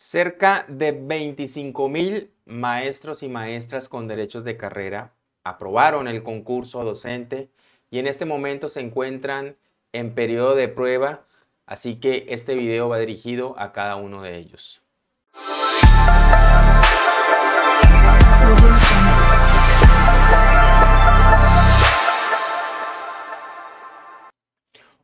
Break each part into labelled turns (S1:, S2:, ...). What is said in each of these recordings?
S1: Cerca de 25 mil maestros y maestras con derechos de carrera aprobaron el concurso docente y en este momento se encuentran en periodo de prueba, así que este video va dirigido a cada uno de ellos.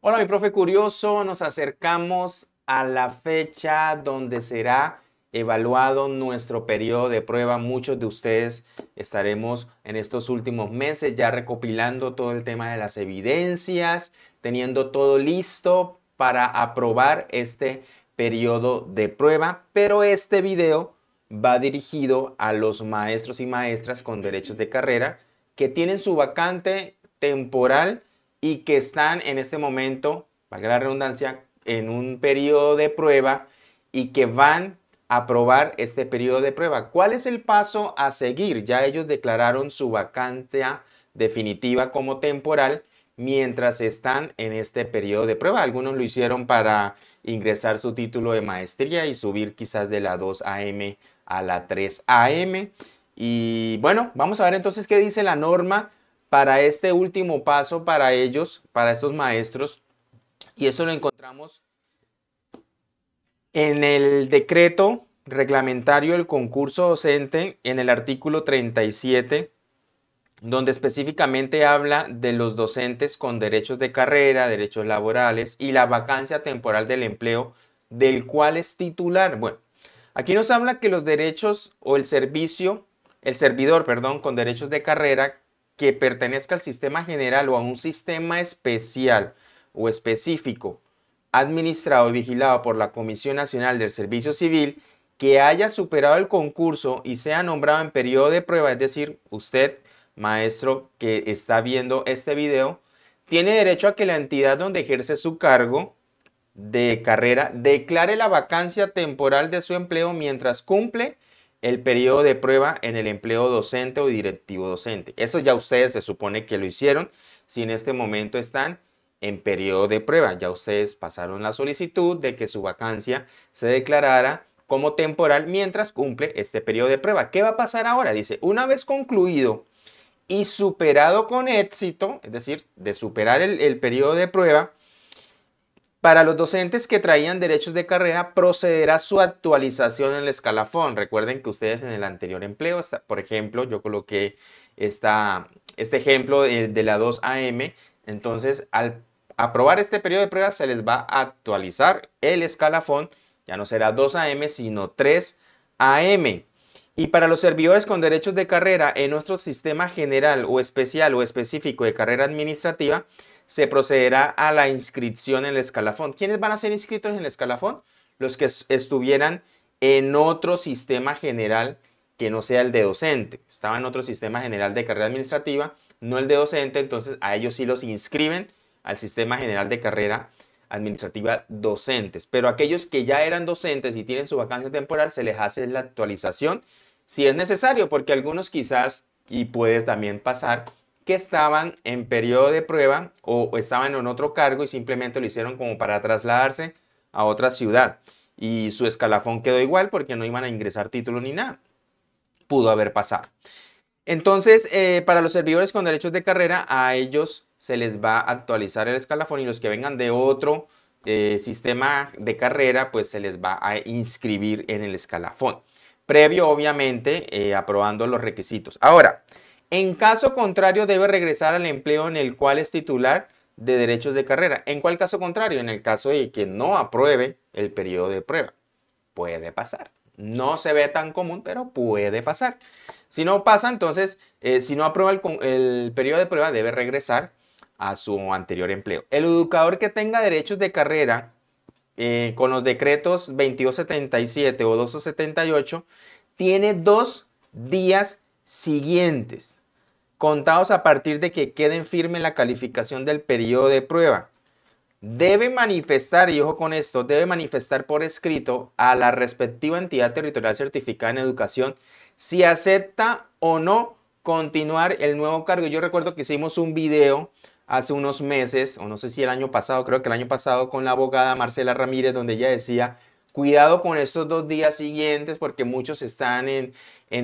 S1: Hola mi profe curioso, nos acercamos a la fecha donde será evaluado nuestro periodo de prueba. Muchos de ustedes estaremos en estos últimos meses ya recopilando todo el tema de las evidencias, teniendo todo listo para aprobar este periodo de prueba, pero este video va dirigido a los maestros y maestras con derechos de carrera que tienen su vacante temporal y que están en este momento, valga la redundancia, en un periodo de prueba y que van a aprobar este periodo de prueba. ¿Cuál es el paso a seguir? Ya ellos declararon su vacancia definitiva como temporal mientras están en este periodo de prueba. Algunos lo hicieron para ingresar su título de maestría y subir quizás de la 2 AM a la 3 AM. Y bueno, vamos a ver entonces qué dice la norma para este último paso para ellos, para estos maestros y eso lo encontramos en el decreto reglamentario del concurso docente, en el artículo 37, donde específicamente habla de los docentes con derechos de carrera, derechos laborales y la vacancia temporal del empleo, del cual es titular. Bueno, aquí nos habla que los derechos o el servicio, el servidor, perdón, con derechos de carrera que pertenezca al sistema general o a un sistema especial o específico administrado y vigilado por la Comisión Nacional del Servicio Civil que haya superado el concurso y sea nombrado en periodo de prueba, es decir, usted, maestro que está viendo este video, tiene derecho a que la entidad donde ejerce su cargo de carrera declare la vacancia temporal de su empleo mientras cumple el periodo de prueba en el empleo docente o directivo docente. Eso ya ustedes se supone que lo hicieron, si en este momento están en periodo de prueba. Ya ustedes pasaron la solicitud de que su vacancia se declarara como temporal mientras cumple este periodo de prueba. ¿Qué va a pasar ahora? Dice, una vez concluido y superado con éxito, es decir, de superar el, periodo de prueba, para los docentes que traían derechos de carrera, procederá su actualización en el escalafón. Recuerden que ustedes en el anterior empleo, por ejemplo, yo coloqué este ejemplo de, de la 2AM. Entonces, al aprobar este periodo de pruebas se les va a actualizar el escalafón, ya no será 2 AM, sino 3 AM. Y para los servidores con derechos de carrera en nuestro sistema general o especial o específico de carrera administrativa, se procederá a la inscripción en el escalafón. ¿Quiénes van a ser inscritos en el escalafón? Los que estuvieran en otro sistema general que no sea el de docente. Estaba en otro sistema general de carrera administrativa, no el de docente, entonces a ellos sí los inscriben al sistema general de carrera administrativa docentes. Pero aquellos que ya eran docentes y tienen su vacancia temporal, se les hace la actualización si es necesario, porque algunos quizás, y puedes también pasar, que estaban en periodo de prueba o estaban en otro cargo y simplemente lo hicieron como para trasladarse a otra ciudad. Y su escalafón quedó igual porque no iban a ingresar título ni nada. Pudo haber pasado. Entonces, eh, para los servidores con derechos de carrera, a ellos se les va a actualizar el escalafón y los que vengan de otro eh, sistema de carrera, pues se les va a inscribir en el escalafón. Previo, obviamente, eh, aprobando los requisitos. Ahora, en caso contrario, debe regresar al empleo en el cual es titular de derechos de carrera. ¿En cuál caso contrario? En el caso de que no apruebe el periodo de prueba. Puede pasar. No se ve tan común, pero puede pasar. Si no pasa, entonces, eh, si no aprueba el, el periodo de prueba, debe regresar a su anterior empleo. El educador que tenga derechos de carrera eh, con los decretos 2277 o 1278 tiene dos días siguientes, contados a partir de que queden firme la calificación del periodo de prueba. Debe manifestar, y ojo con esto, debe manifestar por escrito a la respectiva entidad territorial certificada en educación si acepta o no continuar el nuevo cargo. Yo recuerdo que hicimos un video hace unos meses, o no sé si el año pasado, creo que el año pasado, con la abogada Marcela Ramírez, donde ella decía, cuidado con estos dos días siguientes porque muchos están en,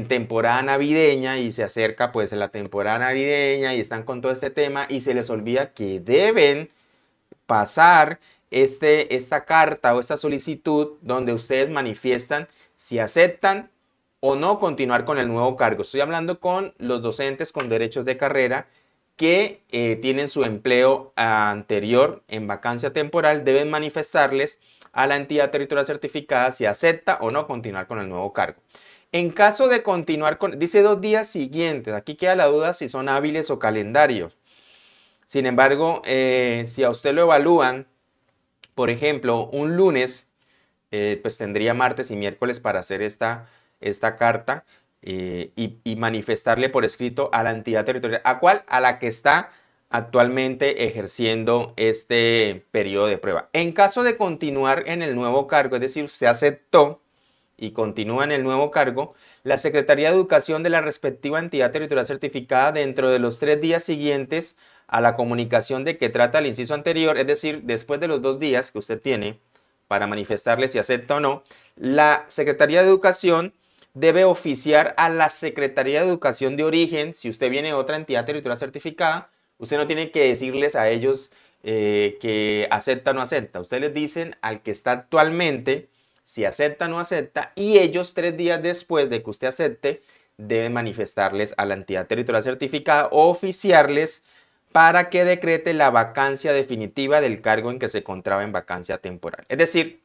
S1: temporada navideña y se acerca pues la temporada navideña y están con todo este tema y se les olvida que deben pasar este, esta carta o esta solicitud donde ustedes manifiestan si aceptan o no continuar con el nuevo cargo. Estoy hablando con los docentes con derechos de carrera que eh, tienen su empleo anterior en vacancia temporal deben manifestarles a la entidad territorial certificada si acepta o no continuar con el nuevo cargo. En caso de continuar con, dice dos días siguientes, aquí queda la duda si son hábiles o calendarios. Sin embargo, eh, si a usted lo evalúan, por ejemplo, un lunes, eh, pues tendría martes y miércoles para hacer esta, esta carta. Eh, y, manifestarle por escrito a la entidad territorial. ¿A cuál? A la que está actualmente ejerciendo este periodo de prueba. En caso de continuar en el nuevo cargo, es decir, usted aceptó y continúa en el nuevo cargo, la Secretaría de Educación de la respectiva entidad territorial certificada dentro de los tres días siguientes a la comunicación de que trata el inciso anterior, es decir, después de los dos días que usted tiene para manifestarle si acepta o no, la Secretaría de Educación debe oficiar a la Secretaría de Educación de Origen. Si usted viene de otra entidad territorial certificada, usted no tiene que decirles a ellos eh, que acepta o no acepta. Ustedes les dicen al que está actualmente si acepta o no acepta y ellos tres días después de que usted acepte deben manifestarles a la entidad territorial certificada o oficiarles para que decrete la vacancia definitiva del cargo en que se encontraba en vacancia temporal. Es decir,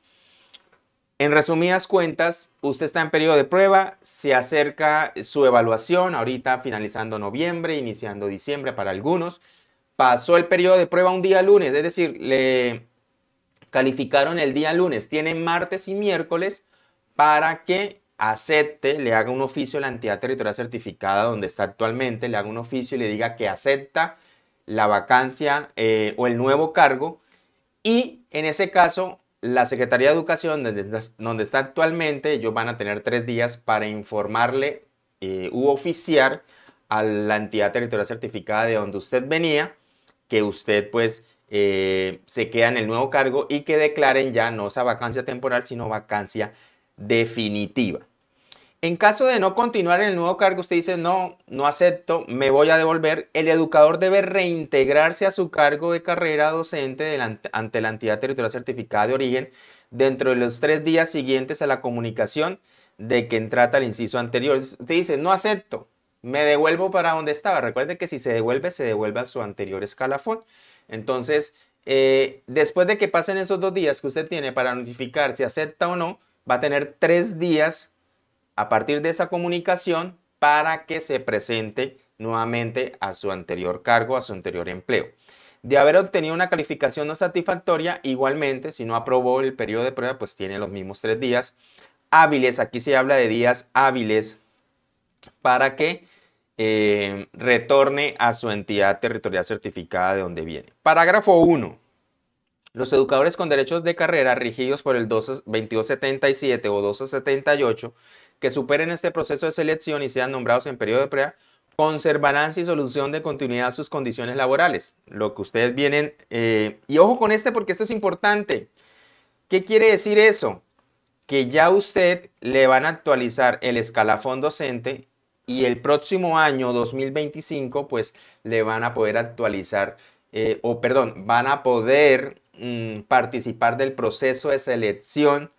S1: en resumidas cuentas, usted está en periodo de prueba, se acerca su evaluación, ahorita finalizando noviembre, iniciando diciembre para algunos. Pasó el periodo de prueba un día lunes, es decir, le calificaron el día lunes, tiene martes y miércoles para que acepte, le haga un oficio a la entidad territorial certificada donde está actualmente, le haga un oficio y le diga que acepta la vacancia eh, o el nuevo cargo y en ese caso la Secretaría de Educación, donde está, actualmente, ellos van a tener tres días para informarle eh, u oficiar a la entidad territorial certificada de donde usted venía, que usted pues eh, se queda en el nuevo cargo y que declaren ya no esa vacancia temporal, sino vacancia definitiva. En caso de no continuar en el nuevo cargo, usted dice, no, no acepto, me voy a devolver. El educador debe reintegrarse a su cargo de carrera docente ante la entidad territorial certificada de origen dentro de los tres días siguientes a la comunicación de que trata el inciso anterior. Usted dice, no acepto, me devuelvo para donde estaba. Recuerde que si se devuelve, se devuelve a su anterior escalafón. Entonces, eh, después de que pasen esos dos días que usted tiene para notificar si acepta o no, va a tener tres días a partir de esa comunicación para que se presente nuevamente a su anterior cargo, a su anterior empleo. De haber obtenido una calificación no satisfactoria, igualmente, si no aprobó el periodo de prueba, pues tiene los mismos tres días hábiles. Aquí se habla de días hábiles para que eh, retorne a su entidad territorial certificada de donde viene. Parágrafo 1. Los educadores con derechos de carrera regidos por el 2277 o 1278 que superen este proceso de selección y sean nombrados en periodo de prueba conservarán sin solución de continuidad sus condiciones laborales. Lo que ustedes vienen, eh, y ojo con este porque esto es importante. ¿Qué quiere decir eso? Que ya usted le van a actualizar el escalafón docente y el próximo año 2025 pues le van a poder actualizar, eh, o perdón, van a poder mm, participar del proceso de selección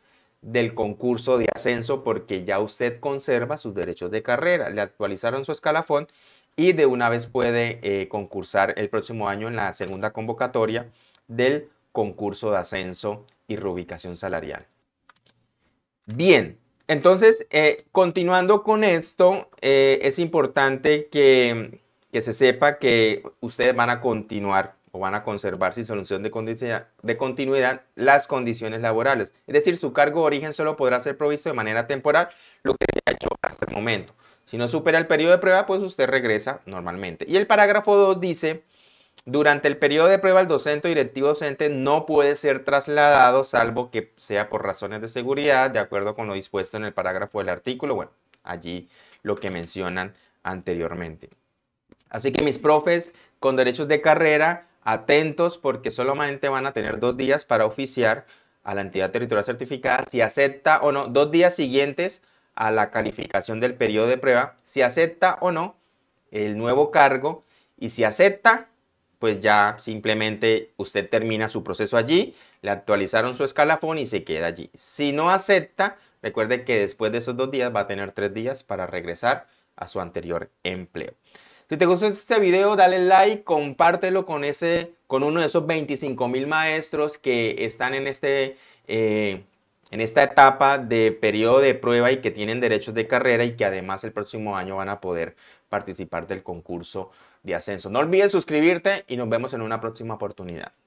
S1: del concurso de ascenso porque ya usted conserva sus derechos de carrera, le actualizaron su escalafón y de una vez puede eh, concursar el próximo año en la segunda convocatoria del concurso de ascenso y reubicación salarial. Bien, entonces, eh, continuando con esto, eh, es importante que, que se sepa que ustedes van a continuar van a conservar sin solución de, continuidad las condiciones laborales. Es decir, su cargo de origen solo podrá ser provisto de manera temporal, lo que se ha hecho hasta el momento. Si no supera el periodo de prueba, pues usted regresa normalmente. Y el parágrafo 2 dice, durante el periodo de prueba el docente o directivo docente no puede ser trasladado salvo que sea por razones de seguridad, de acuerdo con lo dispuesto en el parágrafo del artículo. Bueno, allí lo que mencionan anteriormente. Así que mis profes con derechos de carrera Atentos porque solamente van a tener dos días para oficiar a la entidad territorial certificada si acepta o no, dos días siguientes a la calificación del periodo de prueba, si acepta o no el nuevo cargo y si acepta, pues ya simplemente usted termina su proceso allí, le actualizaron su escalafón y se queda allí. Si no acepta, recuerde que después de esos dos días va a tener tres días para regresar a su anterior empleo. Si te gustó este video, dale like, compártelo con, ese, con uno de esos 25 mil maestros que están en, este, eh, en esta etapa de periodo de prueba y que tienen derechos de carrera y que además el próximo año van a poder participar del concurso de ascenso. No olvides suscribirte y nos vemos en una próxima oportunidad.